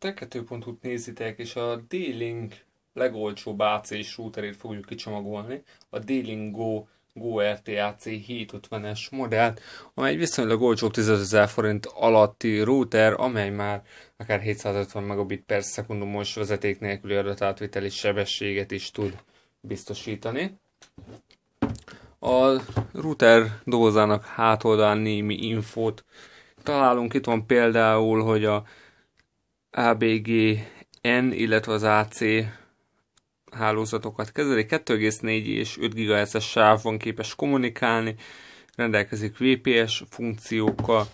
Tech2.hu-t nézitek, és a D-Link legolcsóbb AC-s routerét fogjuk kicsomagolni, a D-Link Go, Go RTAC 750-es modell, amely egy viszonylag olcsó 10000 forint alatti router, amely már akár 750 megabit per szekundumos vezeték nélküli adatátviteli sebességet is tud biztosítani. A router dobozának hátoldán némi infót találunk. Itt van például, hogy a ABGN, illetve az AC hálózatokat kezeli, 2,4 és 5 GHz-es sávon képes kommunikálni, rendelkezik VPS funkciókkal,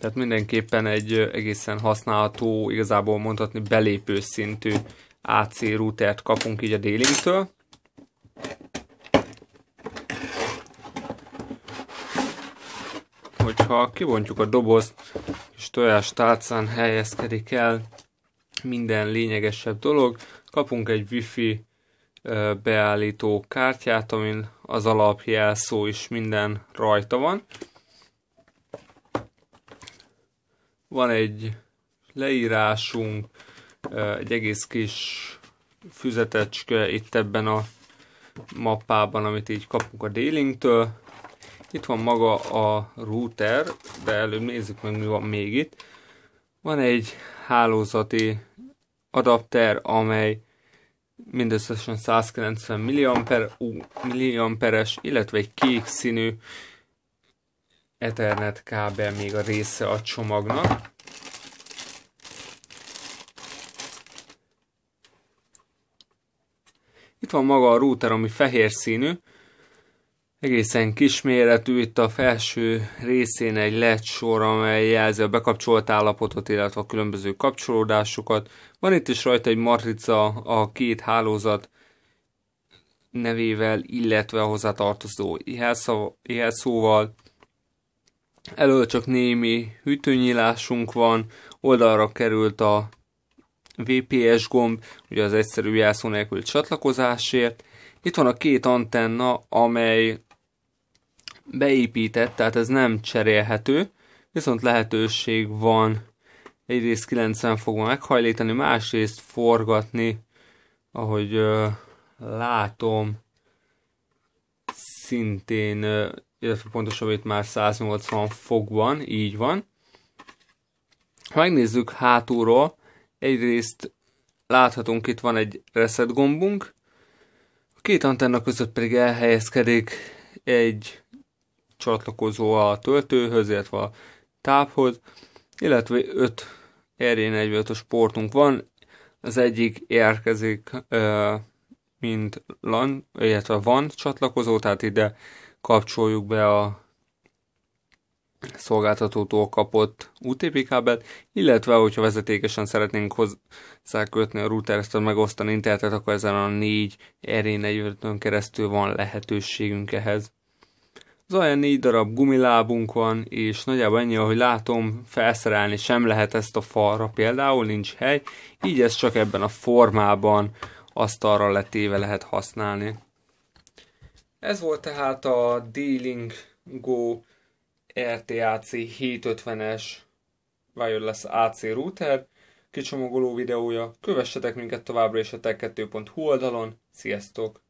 tehát mindenképpen egy egészen használható, igazából mondhatni belépő szintű AC routert kapunk így a délinktől. hogyha kibontjuk a dobozt, és tojás tálcán helyezkedik el minden lényegesebb dolog, kapunk egy wifi beállító kártyát, amin az alapjelszó is minden rajta van. Van egy leírásunk, egy egész kis füzetecske itt ebben a mappában, amit így kapunk a délinktől, itt van maga a router, de előbb nézzük meg mi van még itt. Van egy hálózati adapter, amely mindösszesen 190 milliamper, uh, milliamperes, illetve egy kék színű Ethernet kábel még a része a csomagnak. Itt van maga a router, ami fehér színű, Egészen kisméretű, itt a felső részén egy LED sor, amely jelzi a bekapcsolt állapotot, illetve a különböző kapcsolódásokat. Van itt is rajta egy matrica a két hálózat nevével, illetve a hozzátartozó jelszóval. Elől csak némi hűtőnyílásunk van, oldalra került a VPS gomb, ugye az egyszerű jelszó nélkül csatlakozásért, itt van a két antenna, amely beépített, tehát ez nem cserélhető, viszont lehetőség van egyrészt 90 fokban meghajlítani, másrészt forgatni, ahogy ö, látom, szintén, ö, illetve pontosabban itt már 180 fokban, így van. Ha megnézzük hátulról, egyrészt láthatunk, itt van egy reset gombunk, a két antenna között pedig elhelyezkedik egy csatlakozó a töltőhöz, illetve a táphoz, illetve 5 RJ45-ös portunk van, az egyik érkezik mint LAN, illetve van csatlakozó, tehát ide kapcsoljuk be a szolgáltatótól kapott UTP kábelt, illetve hogyha vezetékesen szeretnénk hozzákötni a router ezt megosztani internetet, akkor ezen a 4 rj 45 keresztül van lehetőségünk ehhez. Az olyan négy darab gumilábunk van, és nagyjából ennyi, ahogy látom, felszerelni sem lehet ezt a falra például, nincs hely, így ez csak ebben a formában asztalra letéve lehet használni. Ez volt tehát a D-Link Go RTAC 750-es wireless AC router kicsomagoló videója. Kövessetek minket továbbra is a tech2.hu oldalon. Sziasztok!